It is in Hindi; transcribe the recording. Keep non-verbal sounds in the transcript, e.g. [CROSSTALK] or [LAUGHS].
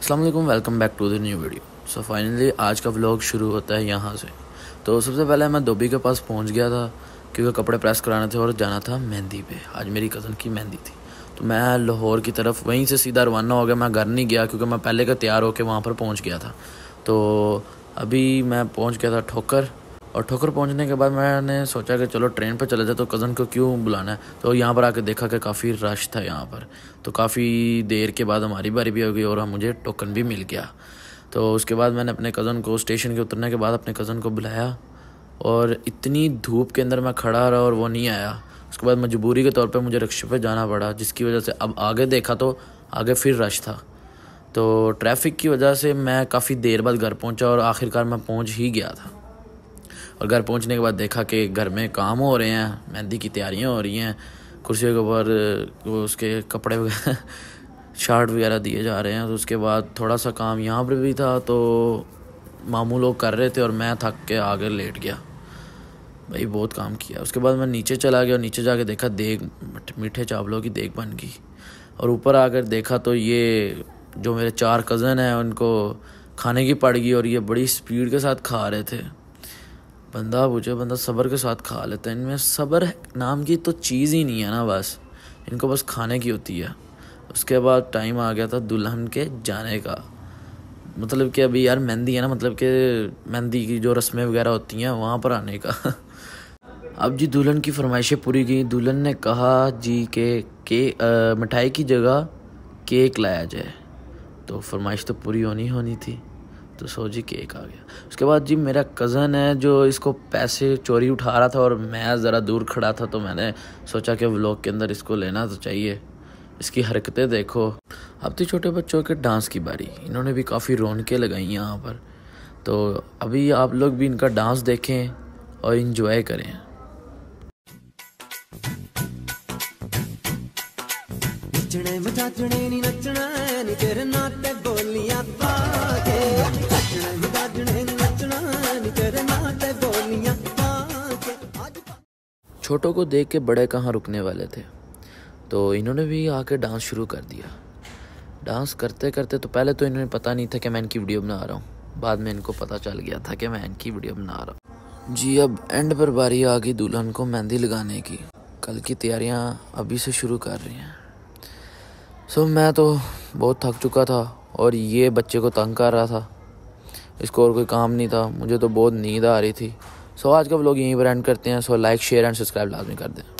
Aslam welcome back to the new video so finally आज का व्लॉग शुरू होता है यहाँ से तो सबसे पहले मैं धोबी के पास पहुँच गया था क्योंकि कपड़े प्रेस कराने थे और जाना था मेहंदी पे आज मेरी कज़न की मेहंदी थी तो मैं लाहौर की तरफ वहीं से सीधा रवाना हो गया मैं घर नहीं गया क्योंकि मैं पहले का तैयार होकर वहाँ पर पहुँच गया था तो अभी मैं पहुँच गया था ठोकर और ठोकर पहुंचने के बाद मैंने सोचा कि चलो ट्रेन पर चले जाए तो कज़न को क्यों बुलाना है तो यहाँ पर आके देखा कि काफ़ी रश था यहाँ पर तो काफ़ी देर के बाद हमारी बारी भी हो गई और हम मुझे टोकन भी मिल गया तो उसके बाद मैंने अपने कज़न को स्टेशन के उतरने के बाद अपने कज़न को बुलाया और इतनी धूप के अंदर मैं खड़ा रहा और वो नहीं आया उसके बाद मजबूरी के तौर पर मुझे रिक्शे पर जाना पड़ा जिसकी वजह से अब आगे देखा तो आगे फिर रश था तो ट्रैफिक की वजह से मैं काफ़ी देर बाद घर पहुंचा और आखिरकार मैं पहुंच ही गया था और घर पहुंचने के बाद देखा कि घर में काम हो रहे हैं मेहंदी की तैयारियां हो रही हैं कुर्सी के ऊपर उसके कपड़े वगैरह [LAUGHS] शर्ट वगैरह दिए जा रहे हैं तो उसके बाद थोड़ा सा काम यहाँ पर भी था तो मामू लोग कर रहे थे और मैं थक के आगे लेट गया भाई बहुत काम किया उसके बाद मैं नीचे चला गया और नीचे जाके देखा देख मीठे चावलों की देख बन गई और ऊपर आकर देखा तो ये जो मेरे चार कज़न हैं उनको खाने की पड़ गई और ये बड़ी स्पीड के साथ खा रहे थे बंदा मुझे बंदा सब्र के साथ खा लेता है इनमें सब्र नाम की तो चीज़ ही नहीं है ना बस इनको बस खाने की होती है उसके बाद टाइम आ गया था दुल्हन के जाने का मतलब कि अभी यार मेहंदी है ना मतलब कि मेहंदी की जो रस्में वगैरह होती हैं वहाँ पर आने का [LAUGHS] अब जी दुल्हन की फरमाइशें पूरी की दुल्हन ने कहा जी के, के मिठाई की जगह केक लाया जाए तो फरमाइश तो पूरी होनी होनी थी तो सो जी केक आ गया उसके बाद जी मेरा कज़न है जो इसको पैसे चोरी उठा रहा था और मैं ज़रा दूर खड़ा था तो मैंने सोचा कि व्लॉग के अंदर इसको लेना तो चाहिए इसकी हरकतें देखो अब तो छोटे बच्चों के डांस की बारी इन्होंने भी काफ़ी रौनकें लगाई यहाँ पर तो अभी आप लोग भी इनका डांस देखें और इन्जॉय करें ਨੱਚਣੇ ਮਚਾਚਣੇ ਨਹੀਂ ਨੱਚਣਾ ਨਹੀਂ नी तेरे नाते बोलिया ਪਾ छोटों को देख के बड़े कहाँ रुकने वाले थे तो इन्होंने भी आके डांस शुरू कर दिया डांस करते करते तो पहले तो इन्होंने पता नहीं था कि मैं इनकी वीडियो बना रहा हूँ बाद में इनको पता चल गया था कि मैं इनकी वीडियो बना रहा हूँ जी अब एंड पर बारी आ गई दुल्हन को मेहंदी लगाने की कल की तैयारियाँ अभी से शुरू कर रही हैं सो मैं तो बहुत थक चुका था और ये बच्चे को तंग कर रहा था इसको और कोई काम नहीं था मुझे तो बहुत नींद आ रही थी सो आज का ब्लॉग यहीं पर एंड करते हैं so like share and subscribe लाजमी कर दें